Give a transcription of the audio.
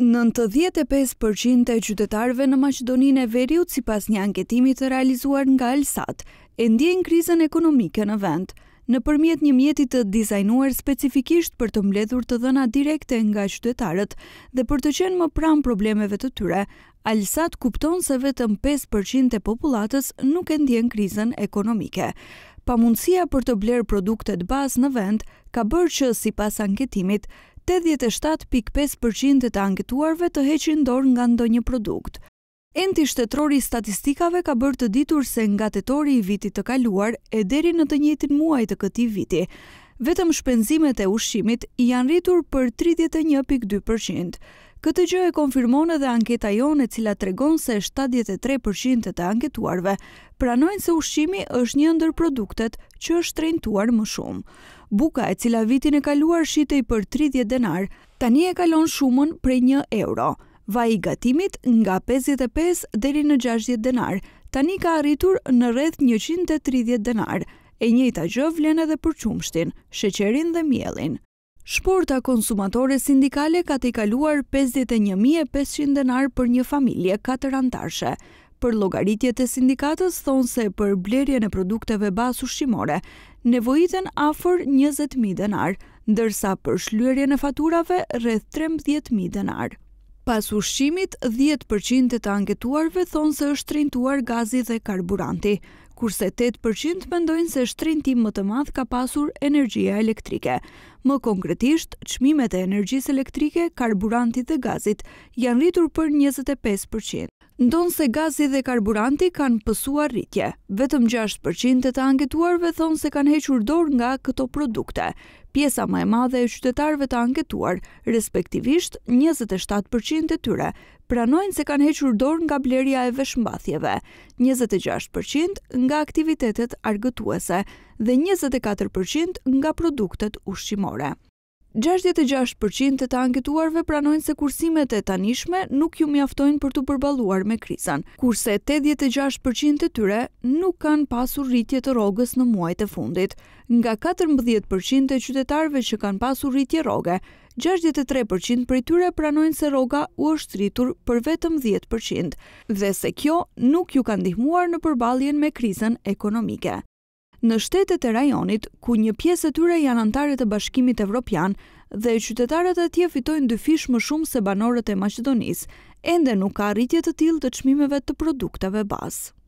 95% e qytetarve në Maqedoninë e Veriut si pas një anketimi të realizuar nga Elsat, e ndjenë krizën ekonomike në vend. Në përmjet një mjetit të dizajnuar specifikisht për të mbledhur të dhëna direkte nga qytetarët dhe për të qenë më pram problemeve të tyre, Alsat kupton se vetëm 5% e populatës nuk e ndjen krizën ekonomike. Pamundësia për të blerë produktet bazë në vend ka bërë që si pas anketimit, 87.5% të anketuarve të heqin dorë nga ndonjë produkt. Enti shtetrori statistikave ka bërë të ditur se nga tetori i vitit të kaluar e deri në të njëtin muaj të këti viti. Vetëm shpenzimet e ushqimit janë rritur për 31.2%. Këtë gjë e konfirmon edhe anketa jonë e cila tregon se 73% të anketuarve pranojnë se ushqimi është një ndër produktet që është trejntuar më shumë. Buka e cila vitin e kaluar shitej për 30 denar, tani e kalon shumën prej 1 euro. Vaj i gatimit nga 55 deri në 60 denar, tani ka arritur në rreth 130 denar. E njëjta gjë vlen edhe për qumshtin, sheqerin dhe miellin. Shporta konsumatore sindikale ka t'i kaluar 51.500 denar për një familje, 4 antarëshe. Për logaritjet e sindikatës, thonë se për blerje në produkteve basu shqimore, nevojiten afer 20.000 denar, dërsa për shluerje në faturave rreth 13.000 denar. Pas ushqimit, 10% të anketuarve thonë se është trintuar gazi dhe karburanti, kurse 8% mendojnë se shtrintim më të madhë ka pasur energjia elektrike. Më konkretisht, qmimet e energjis elektrike, karburantit dhe gazit janë rritur për 25% ndonë se gazi dhe karburanti kanë pësuar rritje. Vetëm 6% të anketuarve thonë se kanë hequr dorë nga këto produkte. Pjesa ma e madhe e qytetarve të anketuar, respektivisht 27% të tyre, pranojnë se kanë hequr dorë nga blerja e veshmbathjeve, 26% nga aktivitetet argëtuese dhe 24% nga produktet ushqimore. 66% të anketuarve pranojnë se kursimet e tanishme nuk ju mjaftojnë për të përbaluar me krizan, kurse 86% të tyre nuk kanë pasur rritje të rogës në muajt e fundit. Nga 14% e qytetarve që kanë pasur rritje roge, 63% për i tyre pranojnë se roga u është rritur për vetëm 10%, dhe se kjo nuk ju kanë dihmuar në përbaljen me krizën ekonomike në shtetet e rajonit, ku një pjesë të tyre janë antarët e bashkimit evropian dhe qytetarët e tje fitojnë dyfish më shumë se banorët e Macedonisë, ende nuk ka rritjet të tilë të qmimeve të produkteve basë.